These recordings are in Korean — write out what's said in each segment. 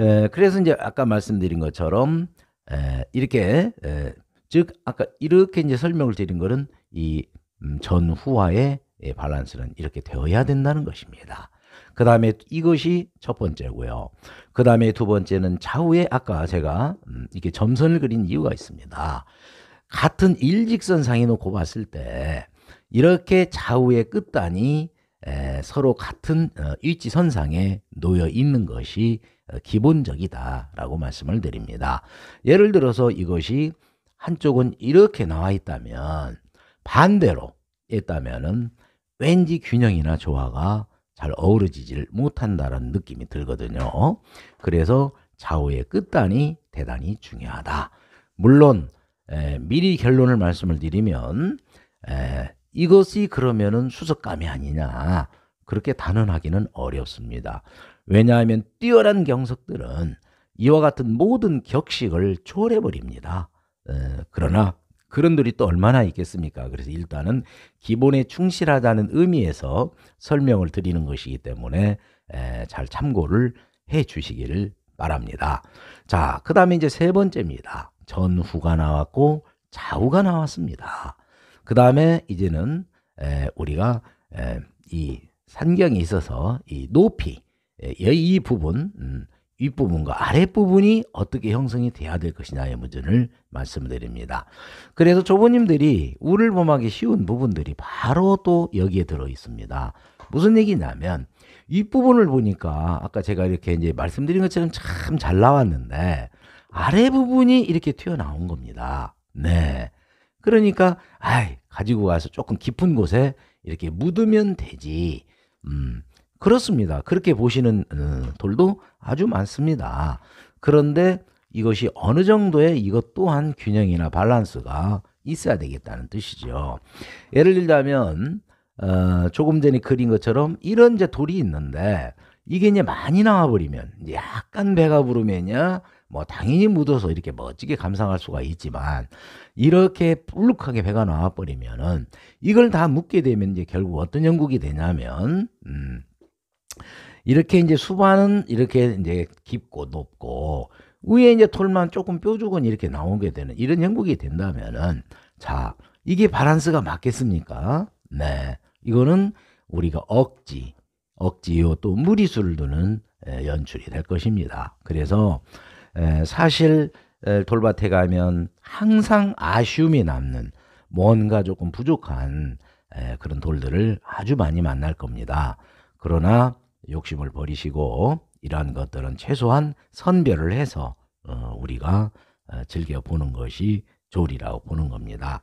예, 그래서 이제 아까 말씀드린 것처럼 에, 예, 이렇게 에, 예, 즉 아까 이렇게 이제 설명을 드린 것은 이 음, 전후화의 예, 밸런스는 이렇게 되어야 된다는 것입니다. 그 다음에 이것이 첫 번째고요. 그 다음에 두 번째는 좌우에 아까 제가 음, 이렇게 점선을 그린 이유가 있습니다. 같은 일직선 상에 놓고 봤을 때 이렇게 좌우의 끝단이 에, 서로 같은 어, 일지선상에 놓여 있는 것이 어, 기본적이다라고 말씀을 드립니다. 예를 들어서 이것이 한쪽은 이렇게 나와 있다면 반대로 있다면은 왠지 균형이나 조화가 잘 어우러지질 못한다는 느낌이 들거든요. 그래서 좌우의 끝단이 대단히 중요하다. 물론 에, 미리 결론을 말씀을 드리면 에, 이것이 그러면 수석감이 아니냐 그렇게 단언하기는 어렵습니다. 왜냐하면 뛰어난 경석들은 이와 같은 모든 격식을 초월해버립니다. 에, 그러나 그런 들이 또 얼마나 있겠습니까? 그래서 일단은 기본에 충실하다는 의미에서 설명을 드리는 것이기 때문에 에, 잘 참고를 해 주시기를 바랍니다. 자, 그 다음에 이제 세 번째입니다. 전후가 나왔고 좌우가 나왔습니다. 그 다음에 이제는 에, 우리가 에, 이 산경에 있어서 이 높이, 예, 이 부분, 음, 윗부분과 아랫부분이 어떻게 형성이 돼야 될 것이냐의 문제를 말씀드립니다. 그래서 조부님들이 우를 범하기 쉬운 부분들이 바로 또 여기에 들어 있습니다. 무슨 얘기냐면 윗부분을 보니까 아까 제가 이렇게 이제 말씀드린 것처럼 참 잘 나왔는데 아랫부분이 이렇게 튀어나온 겁니다. 네. 그러니까 아이 가지고 와서 조금 깊은 곳에 이렇게 묻으면 되지. 음. 그렇습니다. 그렇게 보시는 어, 돌도 아주 많습니다. 그런데 이것이 어느 정도의 이것 또한 균형이나 밸런스가 있어야 되겠다는 뜻이죠. 예를 들자면 어, 조금 전에 그린 것처럼 이런 이제 돌이 있는데 이게 이제 많이 나와버리면 약간 배가 부르면야 뭐 당연히 묻어서 이렇게 멋지게 감상할 수가 있지만 이렇게 불룩하게 배가 나와버리면은 이걸 다 묻게 되면 이제 결국 어떤 형국이 되냐면 음, 이렇게 이제 수반은 이렇게 이제 깊고 높고 위에 이제 톨만 조금 뾰족은 이렇게 나오게 되는 이런 형국이 된다면은 자 이게 바란스가 맞겠습니까? 네 이거는 우리가 억지 억지요 또 무리수를 두는 연출이 될 것입니다. 그래서 사실 돌밭에 가면 항상 아쉬움이 남는 뭔가 조금 부족한 그런 돌들을 아주 많이 만날 겁니다. 그러나 욕심을 버리시고 이러한 것들은 최소한 선별을 해서 어, 우리가 어, 즐겨 보는 것이 조리라고 보는 겁니다.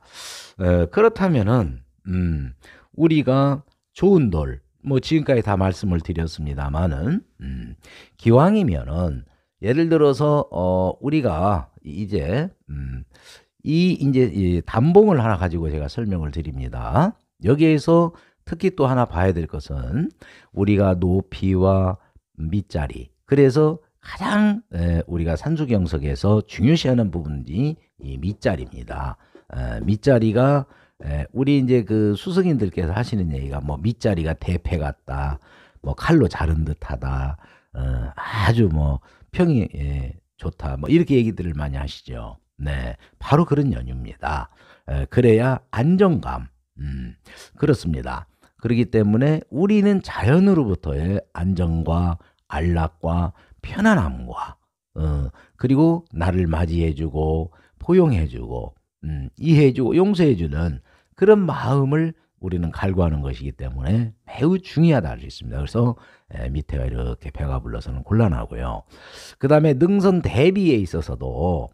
그렇다면은 음, 우리가 좋은 돌, 뭐 지금까지 다 말씀을 드렸습니다만은 음, 기왕이면은 예를 들어서 어, 우리가 이제 음, 이 이제 이 단봉을 하나 가지고 제가 설명을 드립니다. 여기에서 특히 또 하나 봐야 될 것은 우리가 높이와 밑자리 그래서 가장 우리가 산수경석에서 중요시하는 부분이 이 밑자리입니다. 밑자리가 우리 이제 그 수석인들께서 하시는 얘기가 뭐 밑자리가 대패 같다, 뭐 칼로 자른 듯하다, 어, 아주 뭐 평이 예, 좋다, 뭐 이렇게 얘기들을 많이 하시죠. 네, 바로 그런 연유입니다. 그래야 안정감. 음, 그렇습니다. 그렇기 때문에 우리는 자연으로부터의 안정과 안락과 편안함과 어, 그리고 나를 맞이해주고 포용해주고 음, 이해해주고 용서해주는 그런 마음을 우리는 갈구하는 것이기 때문에 매우 중요하다 할수 있습니다. 그래서 에, 예, 밑에가 이렇게 배가 불러서는 곤란하고요. 그 다음에 능선 대비에 있어서도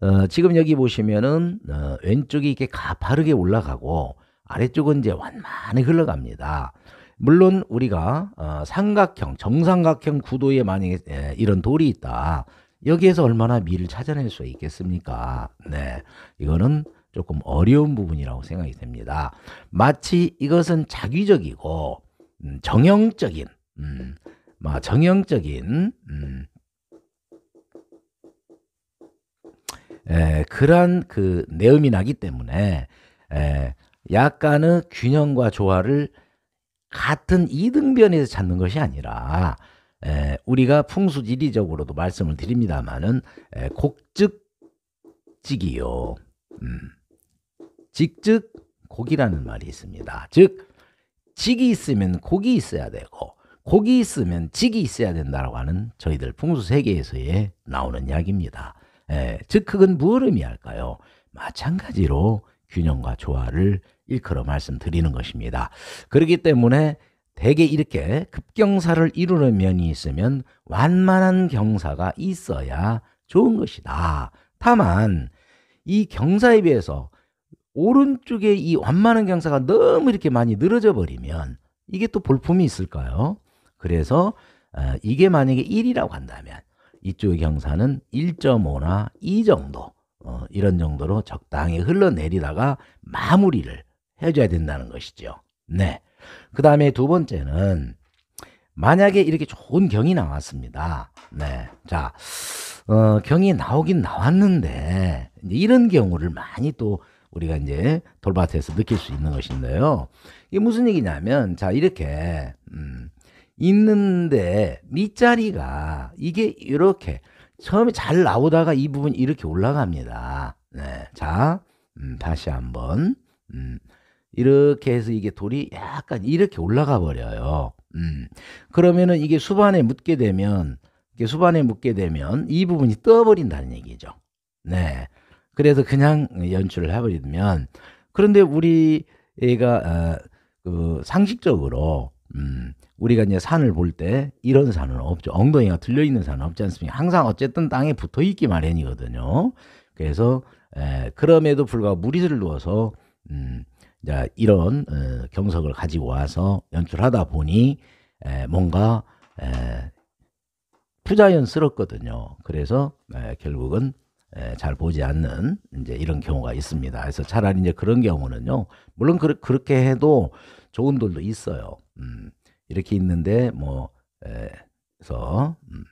어, 지금 여기 보시면은 어, 왼쪽이 이렇게 가파르게 올라가고 아래쪽은 이제 완만히 흘러갑니다. 물론 우리가 어, 삼각형, 정삼각형 구도에 만약에 예, 이런 돌이 있다. 여기에서 얼마나 미를 찾아낼 수 있겠습니까? 네. 이거는 조금 어려운 부분이라고 생각이 됩니다. 마치 이것은 자기적이고 정형적인 음, 정형적인 음, 에, 음, 예, 그러한 그 내음이 나기 때문에 에, 예, 약간의 균형과 조화를 같은 이등변에서 찾는 것이 아니라 에, 우리가 풍수지리적으로도 말씀을 드립니다만은 곡즉직이요. 음. 직즉 곡이라는 말이 있습니다. 즉 직이 있으면 곡이 있어야 되고 곡이 있으면 직이 있어야 된다라고 하는 저희들 풍수 세계에서의 나오는 이야기입니다. 에, 즉 그건 무엇을 의미할까요? 마찬가지로 균형과 조화를 일컬어 말씀드리는 것입니다. 그렇기 때문에 대개 이렇게 급경사를 이루는 면이 있으면 완만한 경사가 있어야 좋은 것이다. 다만 이 경사에 비해서 오른쪽에 이 완만한 경사가 너무 이렇게 많이 늘어져 버리면 이게 또 볼품이 있을까요? 그래서 어, 이게 만약에 1이라고 한다면 이쪽의 경사는 1.5나 2 정도 어, 이런 정도로 적당히 흘러내리다가 마무리를 해줘야 된다는 것이죠. 네. 그 다음에 두 번째는 만약에 이렇게 좋은 경이 나왔습니다. 네. 자, 어, 경이 나오긴 나왔는데 이런 경우를 많이 또 우리가 이제 돌밭에서 느낄 수 있는 것인데요. 이게 무슨 얘기냐면 자, 이렇게 음, 있는데 밑자리가 이게 이렇게 처음에 잘 나오다가 이 부분 이 이렇게 올라갑니다. 네. 자, 음, 다시 한번. 음, 이렇게 해서 이게 돌이 약간 이렇게 올라가 버려요. 음. 그러면은 이게 수반에 묻게 되면 이게 수반에 묻게 되면 이 부분이 떠버린다는 얘기죠. 네. 그래서 그냥 연출을 해버리면 그런데 우리 애가 어, 그 상식적으로 음, 우리가 이제 산을 볼 때 이런 산은 없죠. 엉덩이가 들려 있는 산은 없지 않습니까? 항상 어쨌든 땅에 붙어 있기 마련이거든요. 그래서 에, 그럼에도 불구하고 무리를 넣어서 음, 이 이런 어, 경석을 가지고 와서 연출하다 보니 뭔가 투자연스럽거든요. 그래서 결국은 잘 보지 않는 이제 이런 경우가 있습니다. 그래서 차라리 이제 그런 경우는요. 물론 그, 렇게 해도 좋은 돌도 있어요. 음, 이렇게 있는데 뭐 에, 그래서 음,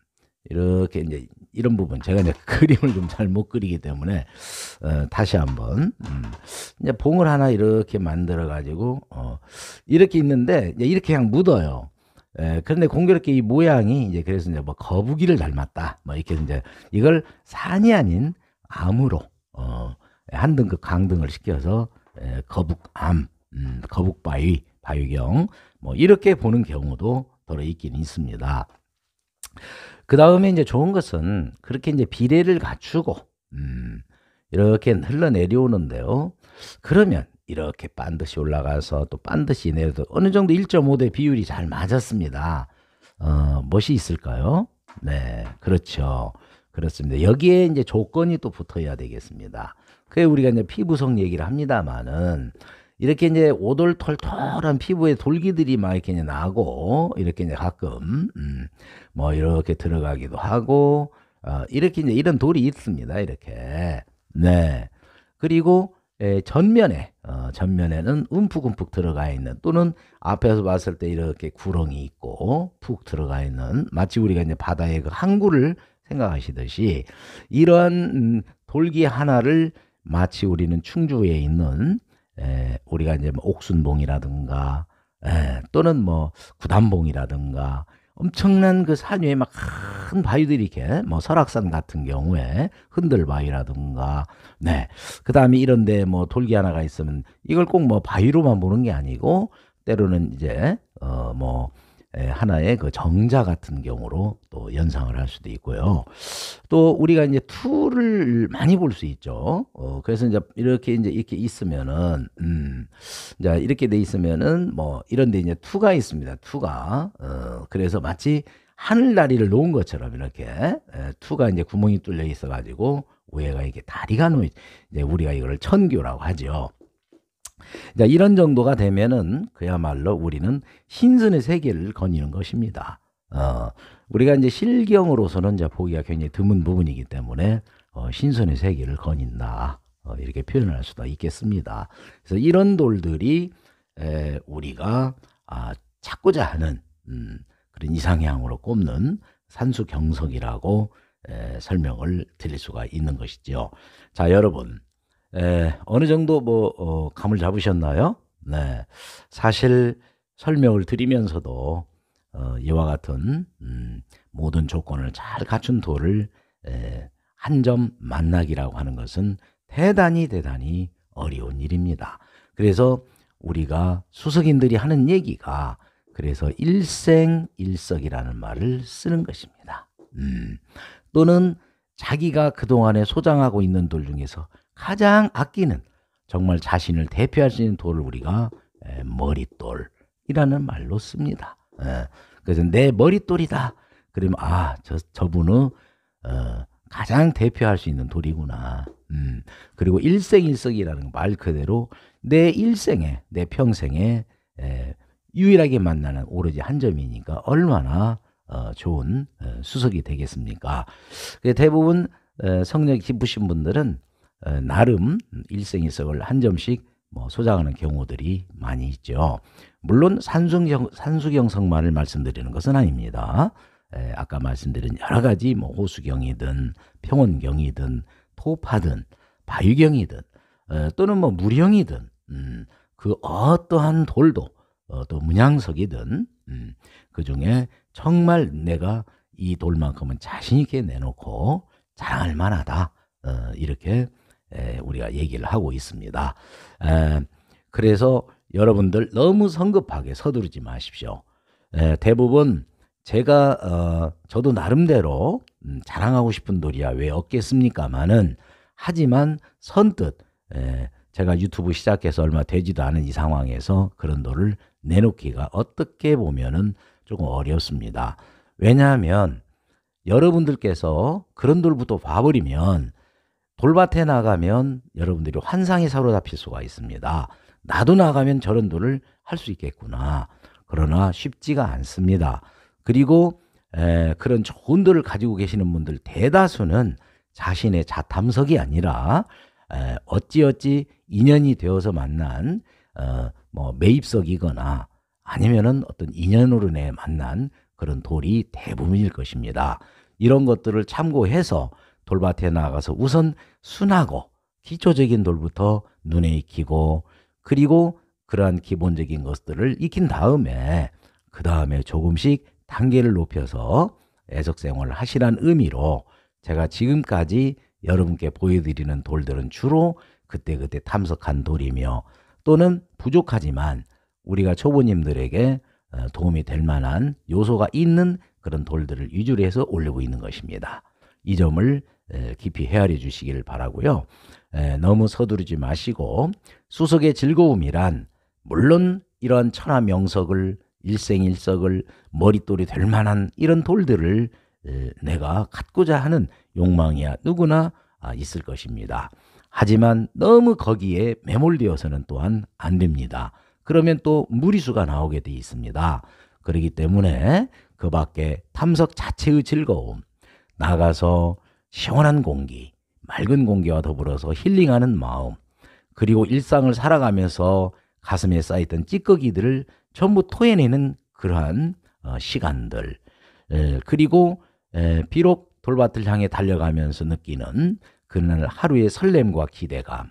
이렇게 이제 이런 부분 제가 이제 그림을 좀 잘 못 그리기 때문에 어, 다시 한번 음, 이제 봉을 하나 이렇게 만들어 가지고 어, 이렇게 있는데 이렇게 그냥 묻어요. 에, 예, 그런데 공교롭게 이 모양이 이제 그래서 이제 뭐 거북이를 닮았다. 뭐 이렇게 이제 이걸 산이 아닌 암으로 어, 한 등급 강등을 시켜서 에, 예, 거북암, 음, 거북바위, 바위경 뭐 이렇게 보는 경우도 더러 있긴 있습니다. 그 다음에 이제 좋은 것은 그렇게 이제 비례를 갖추고, 음, 이렇게 흘러내려오는데요. 그러면 이렇게 반드시 올라가서 또 반드시 내려도 어느 정도 1.5대 비율이 잘 맞았습니다. 어, 무엇이 있을까요? 네, 그렇죠. 그렇습니다. 여기에 이제 조건이 또 붙어야 되겠습니다. 그게 우리가 이제 피부성 얘기를 합니다만은 이렇게 이제 오돌털털한 피부에 돌기들이 막 이렇게 이제 나고 이렇게 이제 가끔 음, 뭐 이렇게 들어가기도 하고 어, 이렇게 이제 이런 돌이 있습니다. 이렇게 네 그리고 에, 예, 전면에 어, 전면에는 움푹움푹 들어가 있는 또는 앞에서 봤을 때 이렇게 구렁이 있고 푹 들어가 있는 마치 우리가 이제 바다의 그 항구를 생각하시듯이 이러한 음, 돌기 하나를 마치 우리는 충주에 있는 에, 우리가 이제 뭐 옥순봉이라든가 에, 또는 뭐 구단봉이라든가 엄청난 그 산위에 막 큰 바위들이 이렇게 뭐 설악산 같은 경우에 흔들바위라든가 네 그다음에 이런데 뭐 돌기 하나가 있으면 이걸 꼭 뭐 바위로만 보는 게 아니고 때로는 이제 어뭐 예, 하나의 그 정자 같은 경우로 또 연상을 할 수도 있고요. 또 우리가 이제 투를 많이 볼 수 있죠. 어, 그래서 이제 이렇게 이제 이렇게 있으면은, 음, 자, 이렇게 돼 있으면은 뭐 이런데 이제 투가 있습니다. 투가. 어, 그래서 마치 하늘다리를 놓은 것처럼 이렇게 에, 예, 투가 이제 구멍이 뚫려 있어가지고 위에가 이렇게 다리가 놓이, 이제 우리가 이걸 천교라고 하죠. 자, 이런 정도가 되면은 그야말로 우리는 신선의 세계를 거니는 것입니다. 어, 우리가 이제 실경으로서는 이제 보기가 굉장히 드문 부분이기 때문에 어, 신선의 세계를 거닌다. 어, 이렇게 표현할 수가 있겠습니다. 그래서 이런 돌들이 에, 우리가 아, 찾고자 하는 음, 그런 이상향으로 꼽는 산수 경석이라고 에, 설명을 드릴 수가 있는 것이지 자, 여러분. 에, 예, 어느 정도 뭐 어, 감을 잡으셨나요? 네, 사실 설명을 드리면서도 어, 이와 같은 음, 모든 조건을 잘 갖춘 돌을 예, 한점 만나기라고 하는 것은 대단히 대단히 어려운 일입니다. 그래서 우리가 수석인들이 하는 얘기가 그래서 일생일석이라는 말을 쓰는 것입니다. 음, 또는 자기가 그동안에 소장하고 있는 돌 중에서 가장 아끼는 정말 자신을 대표할 수 있는 돌을 우리가 머릿돌이라는 말로 씁니다. 그래서 내 머릿돌이다. 그러면 아저 저분은 어, 가장 대표할 수 있는 돌이구나. 음, 그리고 일생일석이라는 말 그대로 내 일생에 내 평생에 에, 유일하게 만나는 오로지 한 점이니까 얼마나 어, 좋은 에, 어, 수석이 되겠습니까? 그 대부분 에, 어, 성격 깊으신 분들은 어, 나름 일생이성을 한 점씩 뭐 소장하는 경우들이 많이 있죠. 물론 산수경, 산수경성만을 말씀드리는 것은 아닙니다. 에, 아까 말씀드린 여러 가지 뭐 호수경이든 평원경이든 토파든 바위경이든 에, 어, 또는 뭐 무령이든 음, 그 어떠한 돌도 어, 또 문양석이든 음, 그 중에 정말 내가 이 돌만큼은 자신 있게 내놓고 자랑할 만하다 어, 이렇게 우리가 얘기를 하고 있습니다. 그래서 여러분들 너무 성급하게 서두르지 마십시오. 대부분 제가 어, 저도 나름대로 음, 자랑하고 싶은 도리야 왜 없겠습니까마는 하지만 선뜻 제가 유튜브 시작해서 얼마 되지도 않은 이 상황에서 그런 도를 내놓기가 어떻게 보면은 조금 어렵습니다. 왜냐하면 여러분들께서 그런 돌부터 봐버리면 돌밭에 나가면 여러분들이 환상에 사로잡힐 수가 있습니다. 나도 나가면 저런 돈을 할 수 있겠구나. 그러나 쉽지가 않습니다. 그리고 에, 그런 좋은 돈을 가지고 계시는 분들 대다수는 자신의 자탐석이 아니라 에, 어찌어찌 인연이 되어서 만난 어, 뭐 매입석이거나 아니면은 어떤 인연으로 내 만난 그런 돌이 대부분일 것입니다. 이런 것들을 참고해서 돌밭에 나가서 우선 순하고 기초적인 돌부터 눈에 익히고 그리고 그러한 기본적인 것들을 익힌 다음에 그 다음에 조금씩 단계를 높여서 애석 생활을 하시란 의미로 제가 지금까지 여러분께 보여드리는 돌들은 주로 그때그때 탐석한 돌이며 또는 부족하지만 우리가 초보님들에게 어, 도움이 될 만한 요소가 있는 그런 돌들을 위주로 해서 올리고 있는 것입니다. 이 점을 깊이 헤아려 주시기를 바라고요. 너무 서두르지 마시고 수석의 즐거움이란 물론 이러한 천하 명석을 일생일석을 머릿돌이 될 만한 이런 돌들을 내가 갖고자 하는 욕망이야 누구나 아, 있을 것입니다. 하지만 너무 거기에 매몰되어서는 또한 안 됩니다. 그러면 또 무리수가 나오게 돼 있습니다. 그러기 때문에 그 밖에 탐석 자체의 즐거움, 나가서 시원한 공기, 맑은 공기와 더불어서 힐링하는 마음, 그리고 일상을 살아가면서 가슴에 쌓였던 찌꺼기들을 전부 토해내는 그러한 어, 시간들, 그리고 비록 돌밭을 향해 달려가면서 느끼는 그날 하루의 설렘과 기대감,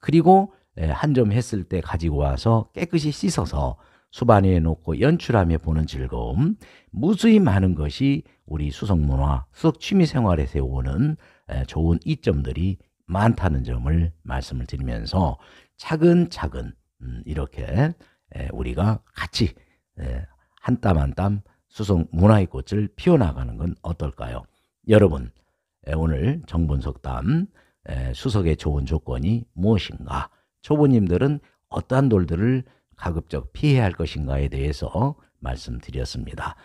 그리고 한 점 했을 때 가지고 와서 깨끗이 씻어서 수반에 놓고 연출하며 보는 즐거움, 무수히 많은 것이 우리 수석문화, 수석 취미생활에 세우는 좋은 이점들이 많다는 점을 말씀을 드리면서 차근차근 음, 이렇게 우리가 같이 한 땀 한 땀 수석 문화의 꽃을 피워나가는 건 어떨까요? 여러분, 오늘 정분석담 수석의 좋은 조건이 무엇인가? 초보님들은 어떠한 돌들을 가급적 피해야 할 것인가에 대해서 말씀드렸습니다.